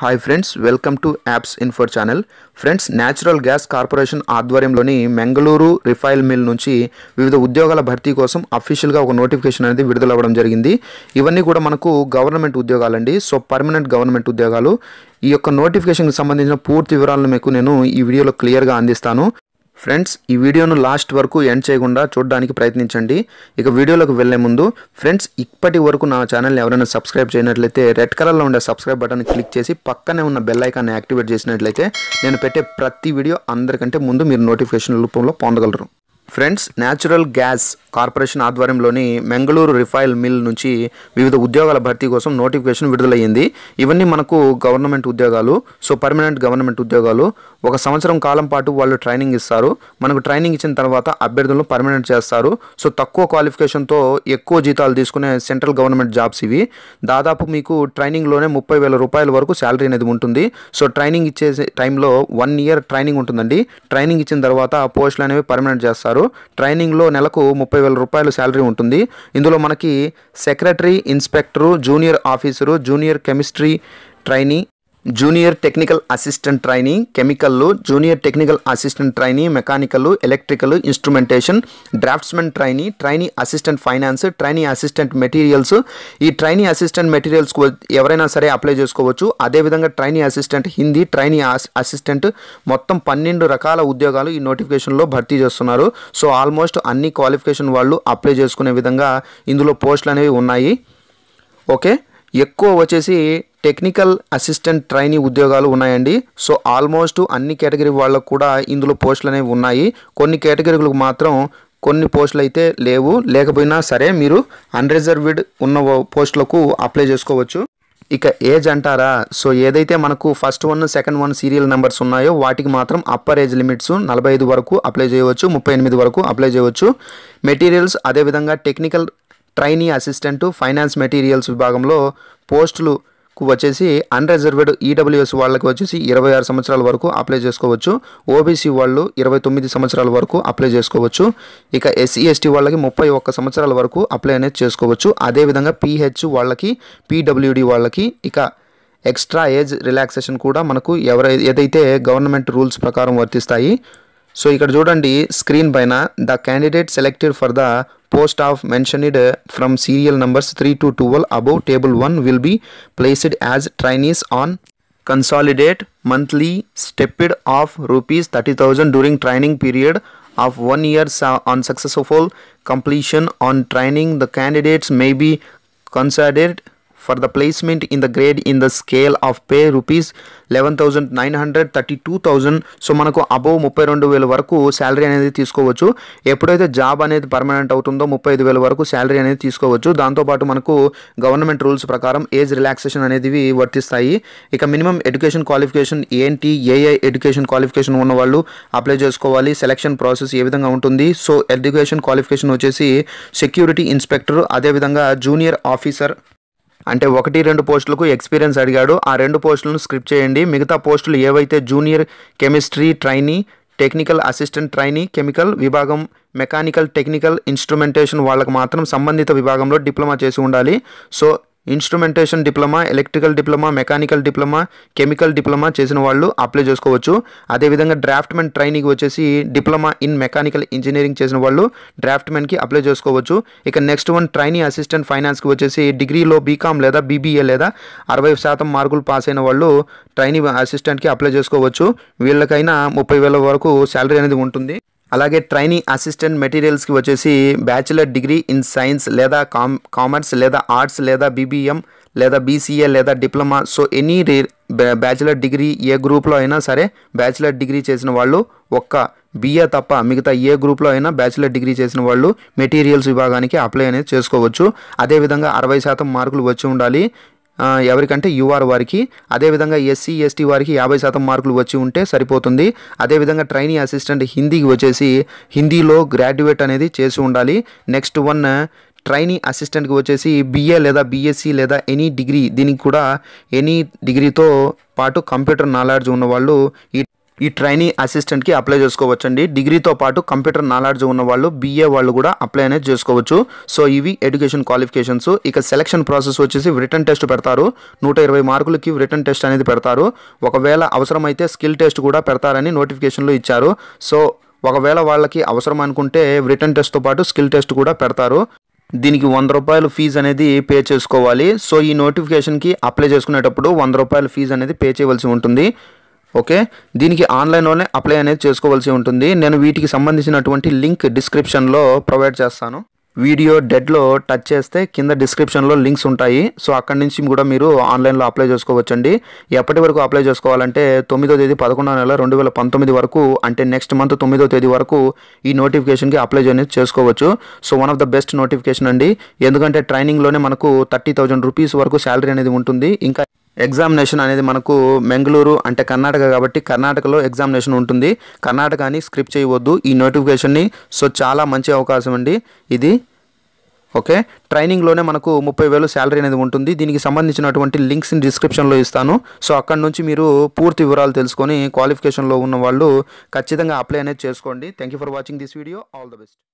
hi friends welcome to apps info channel friends natural gas corporation ఆధ్వర్యంలోని Mangaluru రిఫైల్ mill నుంచి వివిధ ఉద్యోగాల భర్తీ కోసం అఫీషియల్గా ఒక నోటిఫికేషన్ అనేది విడుదలవ్వడం జరిగింది ఇవన్నీ కూడా మనకు గవర్నమెంట్ ఉద్యోగాలండి సో పర్మనెంట్ గవర్నమెంట్ ఉద్యోగాలు ఈ యొక్క నోటిఫికేషన్కి సంబంధించిన పూర్తి వివరాలను మీకు నేను ఈ వీడియోలో క్లియర్గా అందిస్తాను ఫ్రెండ్స్ ఈ వీడియోను లాస్ట్ వరకు ఎండ్ చేయకుండా చూడడానికి ప్రయత్నించండి ఇక వీడియోలోకి వెళ్లే ముందు ఫ్రెండ్స్ ఇప్పటి వరకు నా ఛానల్ని ఎవరైనా సబ్స్క్రైబ్ చేయనట్లయితే రెడ్ కలర్లో ఉండే సబ్స్క్రైబ్ బటన్ క్లిక్ చేసి పక్కనే ఉన్న బెల్ ఐకాన్ని యాక్టివేట్ చేసినట్లయితే నేను పెట్టే ప్రతి వీడియో అందరికంటే ముందు మీరు నోటిఫికేషన్ రూపంలో పొందగలరు ఫ్రెండ్స్ న్యాచురల్ గ్యాస్ కార్పొరేషన్ ఆధ్వర్యంలోని మెంగళూరు రిఫైల్ మిల్ నుంచి వివిధ ఉద్యోగాల భర్తీ కోసం నోటిఫికేషన్ విడుదలయ్యింది ఇవన్నీ మనకు గవర్నమెంట్ ఉద్యోగాలు సో పర్మనెంట్ గవర్నమెంట్ ఉద్యోగాలు ఒక సంవత్సరం కాలం పాటు వాళ్ళు ట్రైనింగ్ ఇస్తారు మనకు ట్రైనింగ్ ఇచ్చిన తర్వాత అభ్యర్థులను పర్మనెంట్ చేస్తారు సో తక్కువ క్వాలిఫికేషన్తో ఎక్కువ జీతాలు తీసుకునే సెంట్రల్ గవర్నమెంట్ జాబ్స్ ఇవి దాదాపు మీకు ట్రైనింగ్లోనే ముప్పై వేల రూపాయల వరకు శాలరీ అనేది ఉంటుంది సో ట్రైనింగ్ ఇచ్చే టైంలో వన్ ఇయర్ ట్రైనింగ్ ఉంటుందండి ట్రైనింగ్ ఇచ్చిన తర్వాత పోస్టులు అనేవి పర్మనెంట్ చేస్తారు చేస్తున్నారు ట్రైనింగ్లో నెలకు ముప్పై వేల రూపాయలు శాలరీ ఉంటుంది ఇందులో మనకి secretary inspector junior officer junior chemistry trainee junior technical assistant training కెమికల్లు junior technical assistant training mechanical electrical instrumentation draftsmen training training assistant finance training assistant materials ఈ ట్రైనింగ్ అసిస్టెంట్ మెటీరియల్స్ ఎవరైనా సరే అప్లై చేసుకోవచ్చు అదేవిధంగా training assistant Hindi training assistant మొత్తం పన్నెండు రకాల ఉద్యోగాలు ఈ నోటిఫికేషన్లో భర్తీ చేస్తున్నారు సో ఆల్మోస్ట్ అన్ని క్వాలిఫికేషన్ వాళ్ళు అప్లై చేసుకునే విధంగా ఇందులో పోస్టులు అనేవి ఉన్నాయి ఓకే ఎక్కువ వచ్చేసి టెక్నికల్ అసిస్టెంట్ ట్రైనీ ఉద్యోగాలు ఉన్నాయండి సో ఆల్మోస్ట్ అన్ని కేటగిరీ వాళ్ళకు కూడా ఇందులో పోస్టులు అనేవి ఉన్నాయి కొన్ని కేటగిరీలకు మాత్రం కొన్ని పోస్టులు అయితే లేవు లేకపోయినా సరే మీరు అన్రిజర్వ్డ్ ఉన్న పోస్టులకు అప్లై చేసుకోవచ్చు ఇక ఏజ్ అంటారా సో ఏదైతే మనకు first one second one serial numbers ఉన్నాయో వాటికి మాత్రం అప్పర్ ఏజ్ లిమిట్స్ నలభై ఐదు వరకు అప్లై చేయవచ్చు ముప్పై ఎనిమిది వరకు అప్లై చేయవచ్చు మెటీరియల్స్ అదేవిధంగా technical trainee assistant finance materials విభాగంలో పోస్టులు కు వచ్చేసి అన్రిజర్వ్డ్ ఈడబ్ల్యూఎస్ e వాళ్ళకి వచ్చేసి ఇరవై ఆరు సంవత్సరాల వరకు అప్లై చేసుకోవచ్చు ఓబీసీ వాళ్ళు ఇరవై తొమ్మిది సంవత్సరాల వరకు అప్లై చేసుకోవచ్చు ఇక ఎస్సీ ఎస్టీ e వాళ్ళకి ముప్పై ఒక్క సంవత్సరాల వరకు అప్లై అనేది చేసుకోవచ్చు అదేవిధంగా పీహెచ్ వాళ్ళకి పీడబ్ల్యూడి వాళ్ళకి ఇక ఎక్స్ట్రా ఏజ్ రిలాక్సేషన్ కూడా మనకు ఎవరై ఏదైతే గవర్నమెంట్ రూల్స్ ప్రకారం వర్తిస్తాయి సో ఇక్కడ చూడండి స్క్రీన్ పైన the candidate selected for the post of mentioned from serial numbers three to twelve above table one will be placed as trainees on consolidate monthly stipend of rupees thirty thousand during training period of one year on successful completion on training the candidates may be consolidate for the placement in the grade in the scale of pay rupees eleven thousand nine hundred thirty two thousand so మనకు above ముప్పై రెండు వేల వరకు salary అనేది తీసుకోవచ్చు ఎప్పుడైతే job అనేది permanent అవుతుందో ముప్పై ఐదు వేల వరకు శాలరీ అనేది తీసుకోవచ్చు దాంతోపాటు మనకు గవర్నమెంట్ రూల్స్ ప్రకారం ఏజ్ రిలాక్సేషన్ అనేది వర్తిస్తాయి ఇక మినిమం ఎడ్యుకేషన్ క్వాలిఫికేషన్ ఏంటి ఏఐ ఎడ్యుకేషన్ క్వాలిఫికేషన్ ఉన్న వాళ్ళు అప్లై చేసుకోవాలి సెలక్షన్ ప్రాసెస్ ఏ విధంగా ఉంటుంది సో ఎడ్యుకేషన్ క్వాలిఫికేషన్ వచ్చేసి సెక్యూరిటీ ఇన్స్పెక్టర్ అదేవిధంగా జూనియర్ ఆఫీసర్ అంటే ఒకటి రెండు పోస్టులకు ఎక్స్పీరియన్స్ అడిగాడు ఆ రెండు పోస్టులను స్క్రిప్ట్ చేయండి మిగతా పోస్టులు ఏవైతే junior chemistry trainee technical assistant trainee chemical విభాగం మెకానికల్ టెక్నికల్ ఇన్స్ట్రుమెంటేషన్ వాళ్ళకు మాత్రం సంబంధిత విభాగంలో డిప్లొమా చేసి ఉండాలి so instrumentation diploma electrical diploma mechanical diploma chemical diploma చేసిన వాళ్ళు అప్లై చేసుకోవచ్చు అదేవిధంగా డ్రాఫ్ట్మెన్ ట్రైనింగ్ వచ్చేసి డిప్లొమా ఇన్ మెకానికల్ ఇంజనీరింగ్ చేసిన వాళ్ళు డ్రాఫ్ట్మెన్కి అప్లై చేసుకోవచ్చు ఇక నెక్స్ట్ వన్ ట్రైనింగ్ అసిస్టెంట్ ఫైనాన్స్కి వచ్చేసి డిగ్రీలో బీకామ్ లేదా బీబీఏ లేదా అరవై శాతం మార్కులు పాస్ అయిన వాళ్ళు ట్రైనింగ్ అసిస్టెంట్కి అప్లై చేసుకోవచ్చు వీళ్ళకైనా ముప్పై వేల వరకు శాలరీ అనేది ఉంటుంది అలాగే ట్రైనింగ్ అసిస్టెంట్ మెటీరియల్స్కి వచ్చేసి బ్యాచిలర్ డిగ్రీ ఇన్ సైన్స్ లేదా కామ్ కామర్స్ లేదా ఆర్ట్స్ లేదా బీబీఎం లేదా బీసీఏ లేదా డిప్లొమా సో ఎనీ రే బ్యాచిలర్ డిగ్రీ ఏ గ్రూప్లో అయినా సరే బ్యాచిలర్ డిగ్రీ చేసిన వాళ్ళు ఒక్క బిఏ తప్ప మిగతా ఏ గ్రూప్లో అయినా బ్యాచిలర్ డిగ్రీ చేసిన వాళ్ళు మెటీరియల్స్ విభాగానికి అప్లై అనేది చేసుకోవచ్చు అదేవిధంగా అరవై శాతం మార్కులు వచ్చి ఉండాలి ఎవరికంటే యూఆర్ వారికి అదేవిధంగా ఎస్సీ ఎస్టీ వారికి యాభై శాతం మార్కులు వచ్చి ఉంటే సరిపోతుంది అదేవిధంగా ట్రైనీ అసిస్టెంట్ హిందీకి వచ్చేసి హిందీలో గ్రాడ్యుయేట్ అనేది చేసి ఉండాలి నెక్స్ట్ వన్ ట్రైనీ అసిస్టెంట్కి వచ్చేసి బిఏ లేదా బిఎస్సి లేదా ఎనీ డిగ్రీ దీనికి కూడా ఎనీ డిగ్రీతో పాటు కంప్యూటర్ నాలెడ్జ్ ఉన్నవాళ్ళు ఈ ఈ ట్రైనింగ్ అసిస్టెంట్కి అప్లై చేసుకోవచ్చండి డిగ్రీతో పాటు కంప్యూటర్ నాలెడ్జ్ ఉన్న వాళ్ళు బీఏ వాళ్ళు కూడా అప్లై అనేది చేసుకోవచ్చు సో ఇవి ఎడ్యుకేషన్ క్వాలిఫికేషన్స్ ఇక సెలక్షన్ ప్రాసెస్ వచ్చేసి రిటర్న్ టెస్ట్ పెడతారు నూట ఇరవై మార్కులకి రిటర్న్ టెస్ట్ అనేది పెడతారు ఒకవేళ అవసరమైతే స్కిల్ టెస్ట్ కూడా పెడతారని నోటిఫికేషన్లో ఇచ్చారు సో ఒకవేళ వాళ్ళకి అవసరం అనుకుంటే రిటర్న్ టెస్ట్తో పాటు స్కిల్ టెస్ట్ కూడా పెడతారు దీనికి వంద రూపాయలు ఫీజు అనేది పే చేసుకోవాలి సో ఈ నోటిఫికేషన్కి అప్లై చేసుకునేటప్పుడు వంద రూపాయల ఫీజు అనేది పే చేయవలసి ఉంటుంది ఓకే దీనికి ఆన్లైన్లోనే అప్లై అనేది చేసుకోవాల్సి ఉంటుంది నేను వీటికి సంబంధించినటువంటి లింక్ డిస్క్రిప్షన్లో ప్రొవైడ్ చేస్తాను వీడియో డెడ్లో టచ్ చేస్తే కింద డిస్క్రిప్షన్లో లింక్స్ ఉంటాయి సో అక్కడి నుంచి కూడా మీరు ఆన్లైన్లో అప్లై చేసుకోవచ్చండి ఎప్పటి వరకు అప్లై చేసుకోవాలంటే తొమ్మిదో తేదీ పదకొండో నెల రెండు వేల పంతొమ్మిది వరకు అంటే నెక్స్ట్ మంత్ తొమ్మిదో తేదీ వరకు ఈ నోటిఫికేషన్కి అప్లై అనేది చేసుకోవచ్చు so one of the best notification అండి ఎందుకంటే ట్రైనింగ్లోనే మనకు థర్టీ థౌజండ్ రూపీస్ వరకు శాలరీ అనేది ఉంటుంది ఇంకా ఎగ్జామినేషన్ అనేది మనకు మెంగళూరు అంటే కర్ణాటక కాబట్టి కర్ణాటకలో ఎగ్జామినేషన్ ఉంటుంది కర్ణాటకని స్క్రిప్ చేయవద్దు ఈ నోటిఫికేషన్ని సో చాలా మంచి అవకాశం అండి ఇది ఓకే ట్రైనింగ్లోనే మనకు ముప్పై వేలు శాలరీ అనేది ఉంటుంది దీనికి సంబంధించినటువంటి లింక్స్ డిస్క్రిప్షన్లో ఇస్తాను సో అక్కడ నుంచి మీరు పూర్తి వివరాలు తెలుసుకొని క్వాలిఫికేషన్లో ఉన్న వాళ్ళు ఖచ్చితంగా అప్లై అనేది చేసుకోండి thank for watching this video all the best